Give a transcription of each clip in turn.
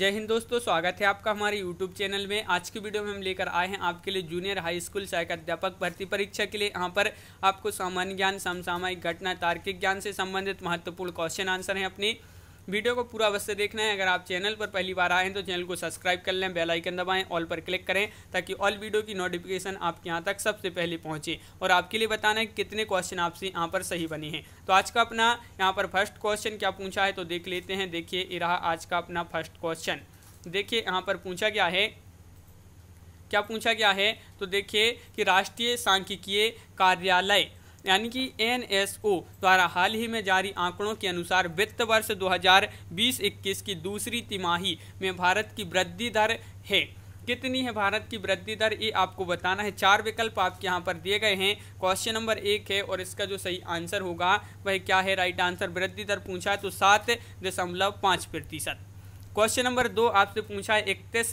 जय हिंद दोस्तों स्वागत है आपका हमारे यूट्यूब चैनल में आज की वीडियो में हम लेकर आए हैं आपके लिए जूनियर हाई स्कूल सहायक अध्यापक भर्ती परीक्षा के लिए यहाँ पर आपको सामान्य ज्ञान समसामयिक घटना तार्किक ज्ञान से संबंधित महत्वपूर्ण क्वेश्चन आंसर हैं अपनी वीडियो को पूरा अवश्य देखना है अगर आप चैनल पर पहली बार आए हैं तो चैनल को सब्सक्राइब कर लें बेल आइकन दबाएं ऑल पर क्लिक करें ताकि ऑल वीडियो की नोटिफिकेशन आपके यहाँ तक सबसे पहले पहुँचे और आपके लिए बताना है कितने क्वेश्चन आपसे यहाँ पर सही बने हैं तो आज का अपना यहाँ पर फर्स्ट क्वेश्चन क्या पूछा है तो देख लेते हैं देखिए ये रहा आज का अपना फर्स्ट क्वेश्चन देखिए यहाँ पर पूछा गया है क्या पूछा गया है तो देखिए कि राष्ट्रीय सांख्यिकीय कार्यालय यानी कि एनएसओ द्वारा हाल ही में जारी आंकड़ों के अनुसार वित्त वर्ष 2020-21 की दूसरी तिमाही में भारत की वृद्धि दर है कितनी है भारत की वृद्धि दर ये आपको बताना है चार विकल्प आपके यहाँ पर दिए गए हैं क्वेश्चन नंबर एक है और इसका जो सही आंसर होगा वह क्या है राइट आंसर वृद्धि दर पूछा है तो सात दशमलव पाँच प्रतिशत क्वेश्चन नंबर दो आपसे पूछा है इकतीस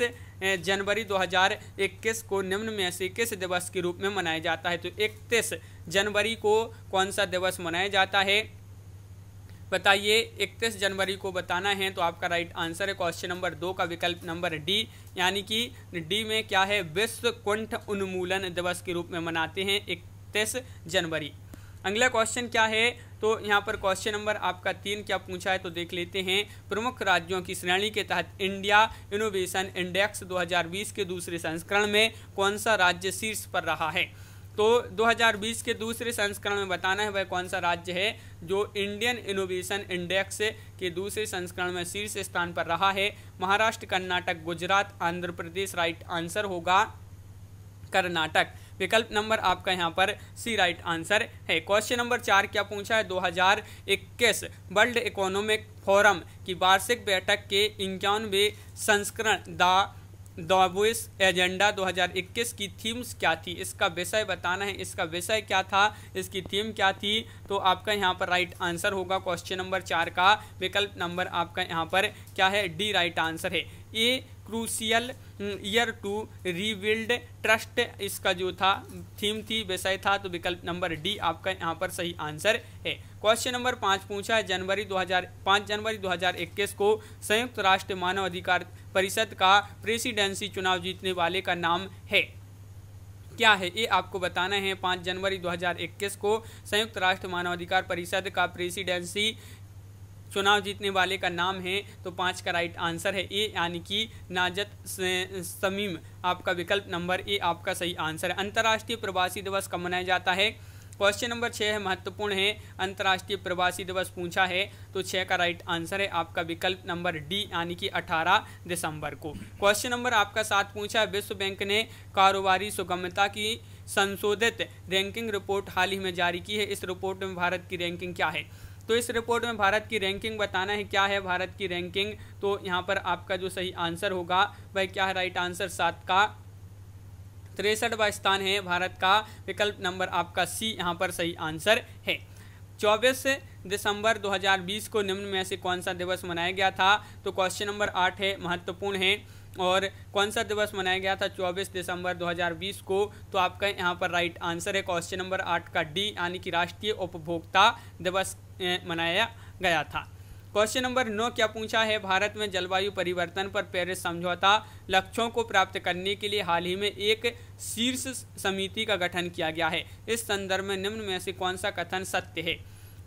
जनवरी 2021 को निम्न में से किस दिवस के रूप में मनाया जाता है तो इकतीस जनवरी को कौन सा दिवस मनाया जाता है बताइए इकतीस जनवरी को बताना है तो आपका राइट आंसर है क्वेश्चन नंबर दो का विकल्प नंबर डी यानी कि डी में क्या है विश्व कुंठ उन्मूलन दिवस के रूप में मनाते हैं इकतीस जनवरी अगला क्वेश्चन क्या है तो यहाँ पर क्वेश्चन नंबर आपका तीन क्या पूछा है तो देख लेते हैं प्रमुख राज्यों की श्रेणी के तहत इंडिया इनोवेशन इंडेक्स 2020 के दूसरे संस्करण में कौन सा राज्य शीर्ष पर रहा है तो 2020 के दूसरे संस्करण में बताना है वह कौन सा राज्य है जो इंडियन इनोवेशन इंडेक्स के दूसरे संस्करण में शीर्ष स्थान पर रहा है महाराष्ट्र कर्नाटक गुजरात आंध्र प्रदेश राइट आंसर होगा कर्नाटक विकल्प नंबर आपका यहाँ पर सी राइट आंसर है क्वेश्चन नंबर चार क्या पूछा है 2021 वर्ल्ड इकोनॉमिक फोरम की वार्षिक बैठक के इक्यानवे संस्करण द दावोस एजेंडा 2021 की थीम्स क्या थी इसका विषय बताना है इसका विषय क्या था इसकी थीम क्या थी तो आपका यहाँ पर राइट आंसर होगा क्वेश्चन नंबर चार का विकल्प नंबर आपका यहाँ पर क्या है डी राइट आंसर है a crucial year to rebuild trust इसका जो था थीम थी वैसा ही था तो विकल्प नंबर डी आपका यहाँ पर सही आंसर है क्वेश्चन नंबर पाँच पूछा है जनवरी 2000 5 जनवरी 2021 को संयुक्त राष्ट्र मानव अधिकार परिषद का प्रेसिडेंसी चुनाव जीतने वाले का नाम है क्या है ये आपको बताना है पाँच जनवरी 2021 को संयुक्त राष्ट्र मानवाधिकार परिषद का प्रेसिडेंसी चुनाव जीतने वाले का नाम है तो पाँच का राइट आंसर है ए यानी कि नाजत समीम आपका विकल्प नंबर ए आपका सही आंसर है अंतर्राष्ट्रीय प्रवासी दिवस कब मनाया जाता है क्वेश्चन नंबर छः है महत्वपूर्ण है अंतर्राष्ट्रीय प्रवासी दिवस पूछा है तो छः का राइट आंसर है आपका विकल्प नंबर डी यानी कि 18 दिसंबर को क्वेश्चन नंबर आपका सात पूछा है विश्व बैंक ने कारोबारी सुगमता की संशोधित रैंकिंग रिपोर्ट हाल ही में जारी की है इस रिपोर्ट में भारत की रैंकिंग क्या है तो इस रिपोर्ट में भारत की रैंकिंग बताना है क्या है भारत की रैंकिंग तो यहाँ पर आपका जो सही आंसर होगा वह क्या है राइट आंसर सात का तिरसठवा स्थान है भारत का विकल्प नंबर आपका सी यहाँ पर सही आंसर है चौबीस दिसंबर 2020 को निम्न में से कौन सा दिवस मनाया गया था तो क्वेश्चन नंबर आठ है महत्वपूर्ण है और कौन सा दिवस मनाया गया था 24 दिसंबर 2020 को तो आपका यहाँ पर राइट आंसर है क्वेश्चन नंबर आठ का डी यानी कि राष्ट्रीय उपभोक्ता दिवस मनाया गया था क्वेश्चन नंबर नौ क्या पूछा है भारत में जलवायु परिवर्तन पर पेरिस समझौता लक्ष्यों को प्राप्त करने के लिए हाल ही में एक शीर्ष समिति का गठन किया गया है इस संदर्भ में निम्न में से कौन सा कथन सत्य है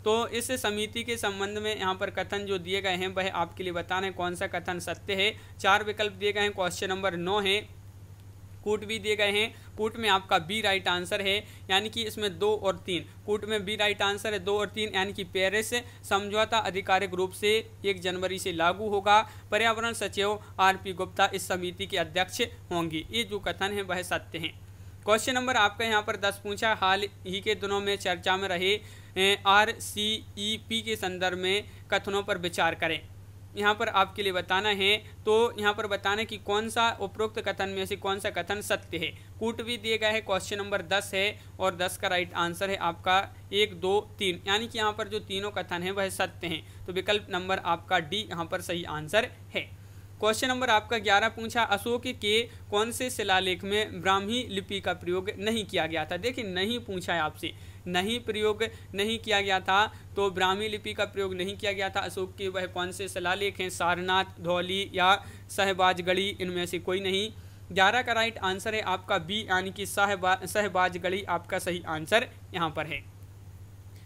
तो इस समिति के संबंध में यहाँ पर कथन जो दिए गए हैं वह आपके लिए बताना है कौन सा कथन सत्य है चार विकल्प दिए गए हैं क्वेश्चन नंबर नौ है कूट भी दिए गए हैं कूट में आपका बी राइट आंसर है यानी कि इसमें दो और तीन कूट में बी राइट आंसर है दो और तीन यानी कि पेरिस समझौता आधिकारिक रूप से एक जनवरी से लागू होगा पर्यावरण सचिव आर पी गुप्ता इस समिति के अध्यक्ष होंगी ये जो कथन है वह सत्य हैं क्वेश्चन नंबर आपका यहाँ पर दस पूछा हाल ही के दिनों में चर्चा में रहे आर सी ई पी के संदर्भ में कथनों पर विचार करें यहाँ पर आपके लिए बताना है तो यहाँ पर बताना कि कौन सा उपरोक्त कथन में से कौन सा कथन सत्य है कूट भी दिए गए है क्वेश्चन नंबर दस है और दस का राइट आंसर है आपका एक दो तीन यानी कि यहाँ पर जो तीनों कथन है वह सत्य हैं तो विकल्प नंबर आपका डी यहाँ पर सही आंसर है क्वेश्चन नंबर आपका ग्यारह पूछा अशोक के कौन से शिलालेख में ब्राह्मी लिपि का प्रयोग नहीं किया गया था देखिए नहीं पूछा है आपसे नहीं प्रयोग नहीं किया गया था तो ब्राह्मी लिपि का प्रयोग नहीं किया गया था अशोक के वह कौन से शिलालेख हैं सारनाथ धौली या सहबाजगढ़ी इनमें से कोई नहीं ग्यारह का राइट आंसर है आपका बी यानी कि सहबा सहबाजगढ़ी आपका सही आंसर यहाँ पर है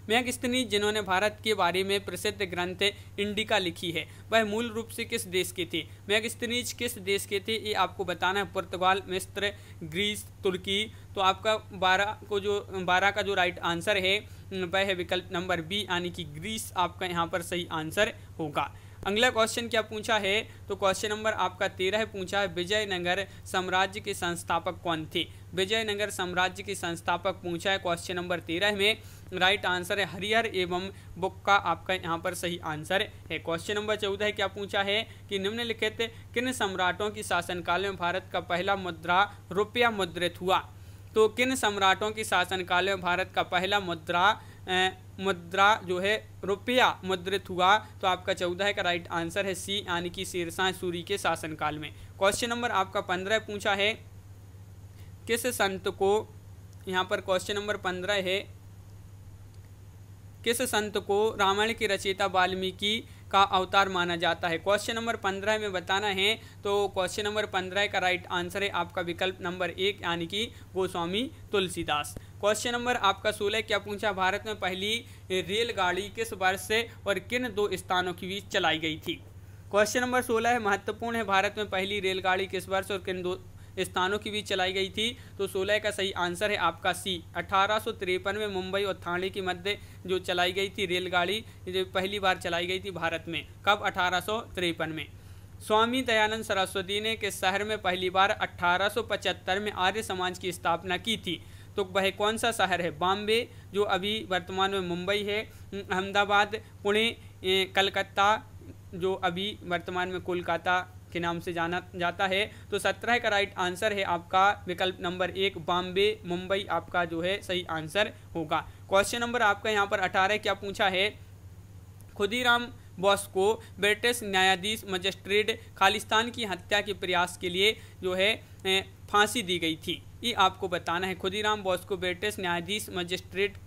मैगस्तनी जिन्होंने भारत के बारे में प्रसिद्ध ग्रंथ इंडिका लिखी है वह मूल रूप से किस देश के थे मैगस्तनीज किस देश के थे ये आपको बताना है पुर्तगाल मिस्र ग्रीस तुर्की तो आपका बारह को जो बारह का जो राइट आंसर है वह है विकल्प नंबर बी यानी कि ग्रीस आपका यहाँ पर सही आंसर होगा अगला क्वेश्चन क्या पूछा है तो क्वेश्चन नंबर आपका तेरह पूछा है विजयनगर साम्राज्य के संस्थापक कौन थे विजयनगर साम्राज्य के संस्थापक पूछा है क्वेश्चन नंबर तेरह में राइट आंसर है हरिहर एवं बुक का आपका यहाँ पर सही आंसर है क्वेश्चन नंबर चौदह क्या पूछा है कि निम्नलिखित किन सम्राटों के शासनकाल में भारत का पहला मुद्रा रुपया मुद्रित हुआ तो किन सम्राटों के शासनकाल में भारत का पहला मुद्रा मुद्रा जो है रुपया मुद्रित हुआ तो आपका चौदह का राइट आंसर है सी यानी कि शेरशाह सूरी के शासनकाल में क्वेश्चन नंबर आपका पंद्रह पूछा है किस संत को यहाँ पर क्वेश्चन नंबर पंद्रह है किस संत को रामायण की रचयिता वाल्मीकि का अवतार माना जाता है क्वेश्चन नंबर पंद्रह में बताना है तो क्वेश्चन नंबर पंद्रह का राइट आंसर है आपका विकल्प नंबर एक यानी कि गोस्वामी तुलसीदास क्वेश्चन नंबर आपका सोलह क्या पूछा भारत में पहली रेलगाड़ी किस वर्ष से और किन दो स्थानों के बीच चलाई गई थी क्वेश्चन नंबर सोलह है महत्वपूर्ण है भारत में पहली रेलगाड़ी किस वर्ष और किन दो स्थानों के बीच चलाई गई थी तो सोलह का सही आंसर है आपका सी अठारह में मुंबई और थाने के मध्य जो चलाई गई थी रेलगाड़ी जो पहली बार चलाई गई थी भारत में कब अठारह में स्वामी दयानंद सरस्वती ने किस शहर में पहली बार 1875 में आर्य समाज की स्थापना की थी तो वह कौन सा शहर है बॉम्बे जो अभी वर्तमान में मुंबई है हम्म, अहमदाबाद पुणे कलकत्ता जो अभी वर्तमान में कोलकाता के नाम से जाना जाता है तो सत्रह का राइट आंसर है आपका विकल्प नंबर एक बॉम्बे मुंबई आपका जो है सही आंसर होगा क्वेश्चन नंबर आपका यहाँ पर अठारह क्या पूछा है खुदीराम बॉस को ब्रिटिश न्यायाधीश मजिस्ट्रेट खालिस्तान की हत्या के प्रयास के लिए जो है फांसी दी गई थी ये आपको बताना है खुदीराम बोस को ब्रिटिश न्यायाधीश मजिस्ट्रेट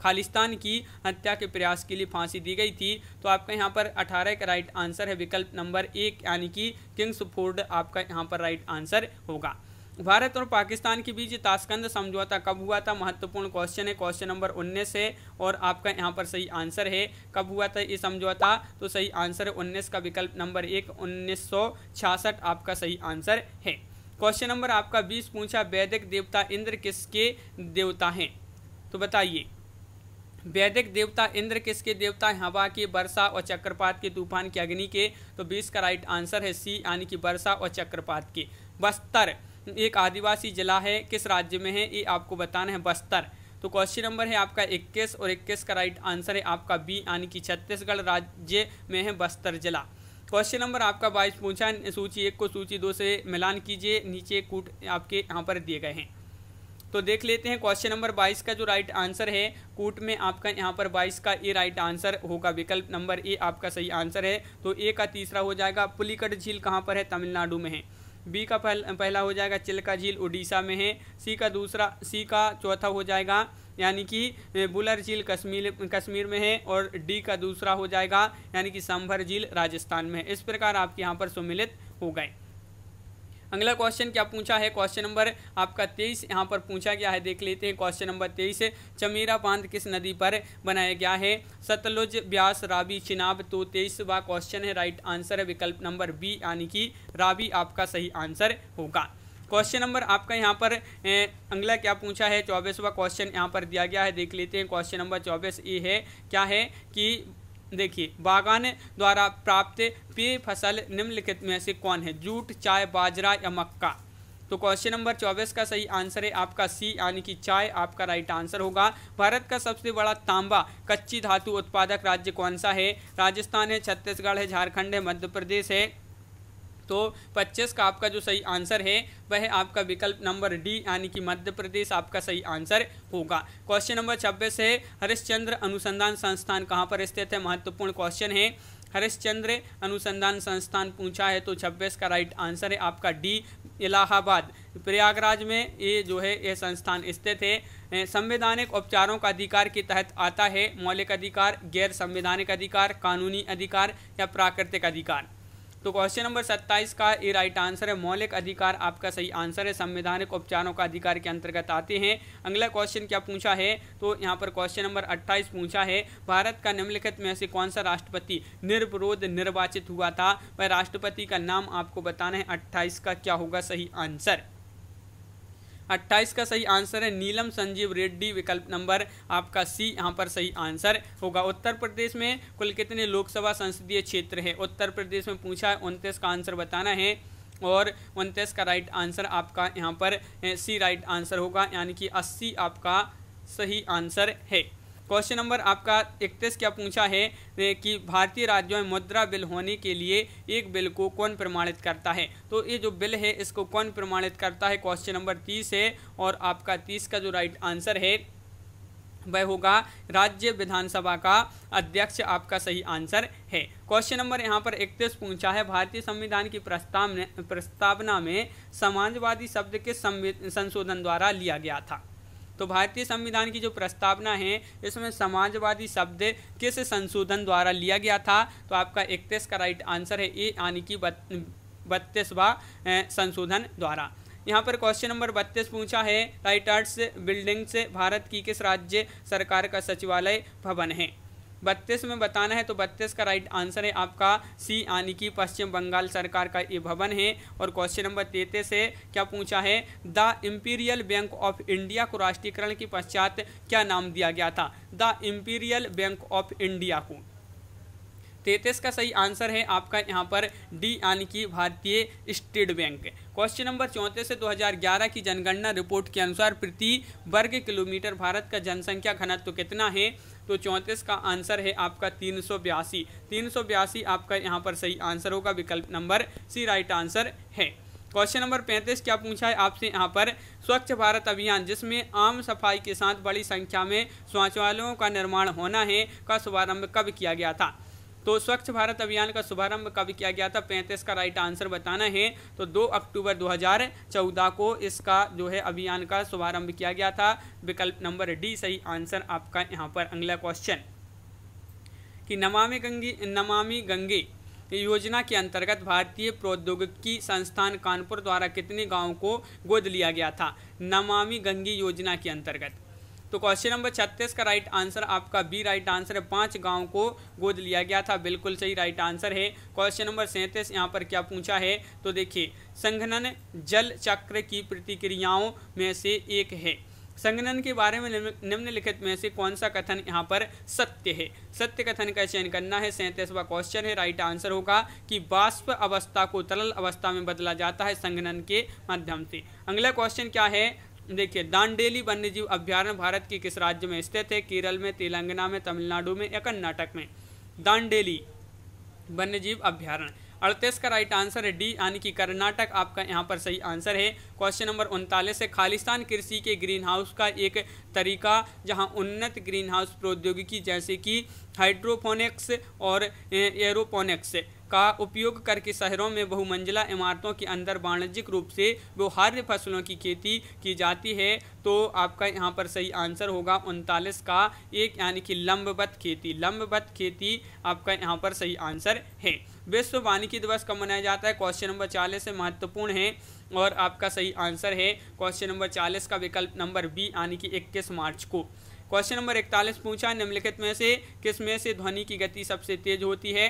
खालिस्तान की हत्या के प्रयास के लिए फांसी दी गई थी तो आपका यहाँ पर 18 का राइट आंसर है विकल्प नंबर एक यानी कि किंग्स फोर्ड आपका यहाँ पर राइट आंसर होगा भारत और पाकिस्तान के बीच ताशकंद समझौता कब हुआ था महत्वपूर्ण क्वेश्चन है क्वेश्चन नंबर उन्नीस है और आपका यहाँ पर सही आंसर है कब हुआ था ये समझौता तो सही आंसर है उन्नीस का विकल्प नंबर एक उन्नीस आपका सही आंसर है क्वेश्चन नंबर आपका बीस पूछा वैदिक देवता इंद्र किसके देवता हैं तो बताइए वैदिक देवता इंद्र किसके देवता है हवा के वर्षा और चक्रपात के तूफान के अग्नि के तो बीस का राइट आंसर है सी यानी कि वर्षा और चक्रपात के बस्तर एक आदिवासी जिला है किस राज्य में है ये आपको बताना है बस्तर तो क्वेश्चन नंबर है आपका 21 और 21 का राइट आंसर है आपका बी यानी कि छत्तीसगढ़ राज्य में है बस्तर जिला क्वेश्चन नंबर आपका बाईस पूछा सूची एक को सूची दो से मिलान कीजिए नीचे कूट आपके यहाँ पर दिए गए हैं तो देख लेते हैं क्वेश्चन नंबर बाईस का जो राइट आंसर है कूट में आपका यहाँ पर बाईस का ए राइट आंसर होगा विकल्प नंबर ए आपका सही आंसर है तो ए का तीसरा हो जाएगा पुलिकट झील कहाँ पर है तमिलनाडु में है बी का पहला हो जाएगा चिल्का झील उड़ीसा में है सी का दूसरा सी का चौथा हो जाएगा यानी कि बुलर झील कश्मीर कश्मीर में है और डी का दूसरा हो जाएगा यानी कि संभर झील राजस्थान में है इस प्रकार आपके यहाँ पर सम्मिलित हो गए अगला क्वेश्चन क्या पूछा है क्वेश्चन नंबर आपका तेईस यहाँ पर पूछा गया है देख लेते हैं क्वेश्चन नंबर तेईस चमीरा बांध किस नदी पर बनाया गया है सतलुज ब्यास राबी चिनाब तो तेईसवा क्वेश्चन है राइट आंसर है विकल्प नंबर बी यानी कि राबी आपका सही आंसर होगा क्वेश्चन नंबर आपका यहाँ पर अगला क्या पूछा है चौबीसवा क्वेश्चन यहाँ पर दिया गया है देख लेते हैं क्वेश्चन नंबर चौबीस ये है क्या है कि देखिए बागान द्वारा प्राप्त पेय फसल निम्नलिखित में से कौन है जूट चाय बाजरा या मक्का तो क्वेश्चन नंबर चौबीस का सही आंसर है आपका सी यानी कि चाय आपका राइट आंसर होगा भारत का सबसे बड़ा तांबा कच्ची धातु उत्पादक राज्य कौन सा है राजस्थान है छत्तीसगढ़ है झारखंड है मध्य प्रदेश है तो 25 का आपका जो सही आंसर है वह आपका विकल्प नंबर डी यानी कि मध्य प्रदेश आपका सही आंसर होगा क्वेश्चन नंबर 26 है हरिश्चंद्र अनुसंधान संस्थान कहाँ पर स्थित है महत्वपूर्ण क्वेश्चन है हरिश्चंद्र अनुसंधान संस्थान पूछा है तो 26 का राइट आंसर है आपका डी इलाहाबाद प्रयागराज में ये जो है यह संस्थान स्थित है संवैधानिक उपचारों का अधिकार के तहत आता है मौलिक अधिकार गैर संवैधानिक अधिकार कानूनी अधिकार या प्राकृतिक अधिकार तो क्वेश्चन नंबर 27 का ये राइट आंसर है मौलिक अधिकार आपका सही आंसर है संवैधानिक उपचारों का अधिकार के अंतर्गत आते हैं अगला क्वेश्चन क्या पूछा है तो यहाँ पर क्वेश्चन नंबर 28 पूछा है भारत का निम्नलिखित में से कौन सा राष्ट्रपति निर्विरोध निर्वाचित हुआ था वह राष्ट्रपति का नाम आपको बताना है अट्ठाईस का क्या होगा सही आंसर अट्ठाईस का सही आंसर है नीलम संजीव रेड्डी विकल्प नंबर आपका सी यहाँ पर सही आंसर होगा उत्तर प्रदेश में कुल कितने लोकसभा संसदीय क्षेत्र है उत्तर प्रदेश में पूछा है उनतीस का आंसर बताना है और उनतीस का राइट आंसर आपका यहाँ पर सी राइट आंसर होगा यानी कि अस्सी आपका सही आंसर है क्वेश्चन नंबर आपका इकतीस क्या पूछा है कि भारतीय राज्यों में मुद्रा बिल होने के लिए एक बिल को कौन प्रमाणित करता है तो ये जो बिल है इसको कौन प्रमाणित करता है क्वेश्चन नंबर तीस है और आपका तीस का जो राइट आंसर है वह होगा राज्य विधानसभा का अध्यक्ष आपका सही आंसर है क्वेश्चन नंबर यहाँ पर इकतीस पूछा है भारतीय संविधान की प्रस्तावना प्रस्तावना में समाजवादी शब्द के संशोधन द्वारा लिया गया था तो भारतीय संविधान की जो प्रस्तावना है इसमें समाजवादी शब्द किस संशोधन द्वारा लिया गया था तो आपका इकतीस का राइट आंसर है ए यानी कि बत्तीसवा संशोधन द्वारा यहाँ पर क्वेश्चन नंबर बत्तीस पूछा है राइट आर्ट्स बिल्डिंग्स भारत की किस राज्य सरकार का सचिवालय भवन है बत्तीस में बताना है तो बत्तीस का राइट आंसर है आपका सी यानी कि पश्चिम बंगाल सरकार का ये भवन है और क्वेश्चन नंबर तैतीस है क्या पूछा है the Imperial Bank of India को राष्ट्रीयकरण के पश्चात क्या नाम दिया गया था the Imperial Bank of India को तैतीस का सही आंसर है आपका यहाँ पर डी यानी कि भारतीय स्टेट बैंक क्वेश्चन नंबर चौंतीस से 2011 की जनगणना रिपोर्ट के अनुसार प्रति वर्ग किलोमीटर भारत का जनसंख्या घनत्व तो कितना है तो चौंतीस का आंसर है आपका तीन सौ बयासी तीन सौ बयासी आपका यहाँ पर सही आंसर होगा विकल्प नंबर सी राइट आंसर है क्वेश्चन नंबर पैंतीस क्या पूछा है आपसे यहाँ पर स्वच्छ भारत अभियान जिसमें आम सफाई के साथ बड़ी संख्या में शौचालयों का निर्माण होना है का शुभारंभ कब किया गया था तो स्वच्छ भारत अभियान का शुभारंभ कब किया गया था पैंतीस का राइट आंसर बताना है तो दो अक्टूबर चौदह को इसका जो है अभियान का शुभारंभ किया गया था विकल्प नंबर डी सही आंसर आपका यहाँ पर अगला क्वेश्चन कि नमामि गंगे नमामि गंगे योजना के अंतर्गत भारतीय प्रौद्योगिकी संस्थान कानपुर द्वारा कितने गांवों को गोद लिया गया था नमामि गंगे योजना के अंतर्गत तो क्वेश्चन नंबर छत्तीस का राइट आंसर आपका बी राइट आंसर है पांच गांव को गोद लिया गया था बिल्कुल सही राइट आंसर है क्वेश्चन नंबर सैंतीस यहाँ पर क्या पूछा है तो देखिए संघनन जल चक्र की प्रतिक्रियाओं में से एक है संगनन के बारे में निम्नलिखित में से कौन सा कथन यहाँ पर सत्य है सत्य कथन का चयन करना है सैंतीसवा क्वेश्चन है राइट आंसर होगा कि बाष्प अवस्था को तरल अवस्था में बदला जाता है संगनन के माध्यम से अगला क्वेश्चन क्या है देखिए दांडेली वन्यजीव अभ्यारण्य भारत के किस राज्य में स्थित है केरल में तेलंगाना में तमिलनाडु में या कर्नाटक में दांडेली वन्यजीव अभ्यारण्य अड़तीस का राइट आंसर है डी यानी कि कर्नाटक आपका यहाँ पर सही आंसर है क्वेश्चन नंबर उनतालीस है खालिस्तान कृषि के ग्रीन हाउस का एक तरीका जहाँ उन्नत ग्रीन हाउस प्रौद्योगिकी जैसे कि हाइड्रोपोनिक्स और एरोपोनिक्स का उपयोग करके शहरों में बहुमंजिला इमारतों के अंदर वाणिज्यिक रूप से व्यवहार्य फसलों की खेती की जाती है तो आपका यहाँ पर सही आंसर होगा उनतालीस का एक यानी कि लंबवत खेती लंबवत खेती आपका यहाँ पर सही आंसर है विश्व वानिकी दिवस कब मनाया जाता है क्वेश्चन नंबर चालीस से महत्वपूर्ण है और आपका सही आंसर है क्वेश्चन नंबर चालीस का विकल्प नंबर बी यानी कि इक्कीस मार्च को क्वेश्चन नंबर इकतालीस पूछा निम्नलिखित में से किस में से ध्वनि की गति सबसे तेज होती है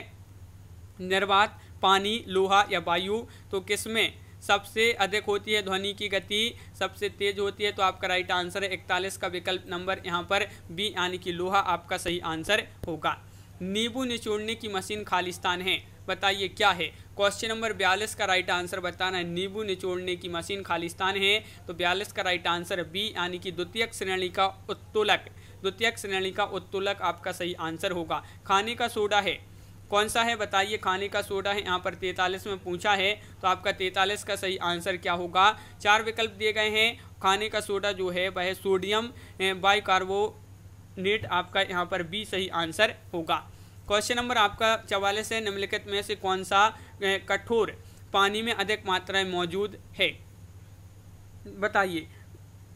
निर्वात पानी लोहा या वायु तो किसमें सबसे अधिक होती है ध्वनि की गति सबसे तेज होती है तो आपका राइट आंसर है इकतालीस का विकल्प नंबर यहाँ पर बी यानी कि लोहा आपका सही आंसर होगा नींबू निचोड़ने की मशीन खालिस्तान है बताइए क्या है क्वेश्चन नंबर बयालीस का राइट आंसर बताना है नींबू निचोड़ने की मशीन खालिस्तान है तो बयालीस का राइट आंसर बी यानी कि द्वितीय श्रेणी का उत्तोलक द्वितीय श्रेणी का उत्तोलक आपका सही आंसर होगा खाने का सोडा है कौन सा है बताइए खाने का सोडा है यहाँ पर तैतालीस में पूछा है तो आपका तैतालीस का सही आंसर क्या होगा चार विकल्प दिए गए हैं खाने का सोडा जो है वह सोडियम बाई कार्बोनेट आपका यहाँ पर बी सही आंसर होगा क्वेश्चन नंबर आपका चवालीस है निम्नलिखित में से कौन सा कठोर पानी में अधिक मात्रा में मौजूद है बताइए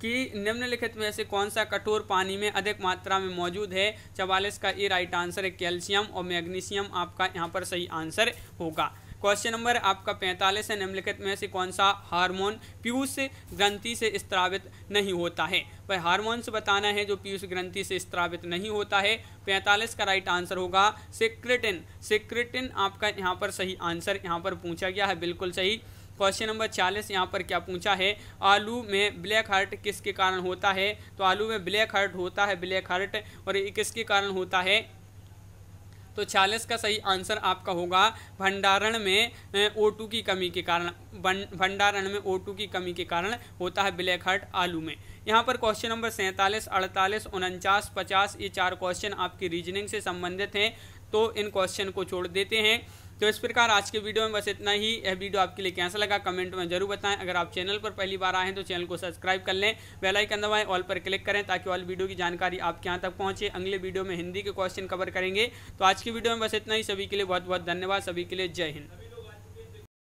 कि निम्नलिखित में से कौन सा कठोर पानी में अधिक मात्रा में मौजूद है चवालीस का ये राइट आंसर है कैल्शियम और मैग्नीशियम आपका यहाँ पर सही आंसर होगा क्वेश्चन नंबर आपका पैंतालीस है निम्नलिखित में से कौन सा हार्मोन पीयूष ग्रंथि से स्त्रावित नहीं होता है वह हार्मोन्स बताना है जो पीयूष ग्रंथि से स्त्रावित नहीं होता है पैंतालीस का राइट आंसर होगा सिक्रिटिन सिक्रिटिन आपका यहाँ पर सही आंसर यहाँ पर पूछा गया है बिल्कुल सही क्वेश्चन नंबर चालीस यहाँ पर क्या पूछा है आलू में ब्लैक हार्ट किसके कारण होता है तो आलू में ब्लैक हार्ट होता है ब्लैक हार्ट और ये किसके कारण होता है तो चालीस का सही आंसर आपका होगा भंडारण में O2 की कमी के कारण भंडारण में O2 की कमी के कारण होता है ब्लैक हार्ट आलू में यहाँ पर क्वेश्चन नंबर सैंतालीस अड़तालीस उनचास पचास ये चार क्वेश्चन आपकी रीजनिंग से संबंधित हैं तो इन क्वेश्चन को छोड़ देते हैं तो इस प्रकार आज के वीडियो में बस इतना ही यह वीडियो आपके लिए कैसा लगा कमेंट में जरूर बताएं अगर आप चैनल पर पहली बार आए हैं तो चैनल को सब्सक्राइब कर लें बेलाइकन दबाएं ऑल पर क्लिक करें ताकि ऑल वीडियो की जानकारी आपके यहाँ तक पहुँचे अगले वीडियो में हिंदी के क्वेश्चन कवर करेंगे तो आज की वीडियो में बस इतना ही सभी के लिए बहुत बहुत धन्यवाद सभी के लिए जय हिंद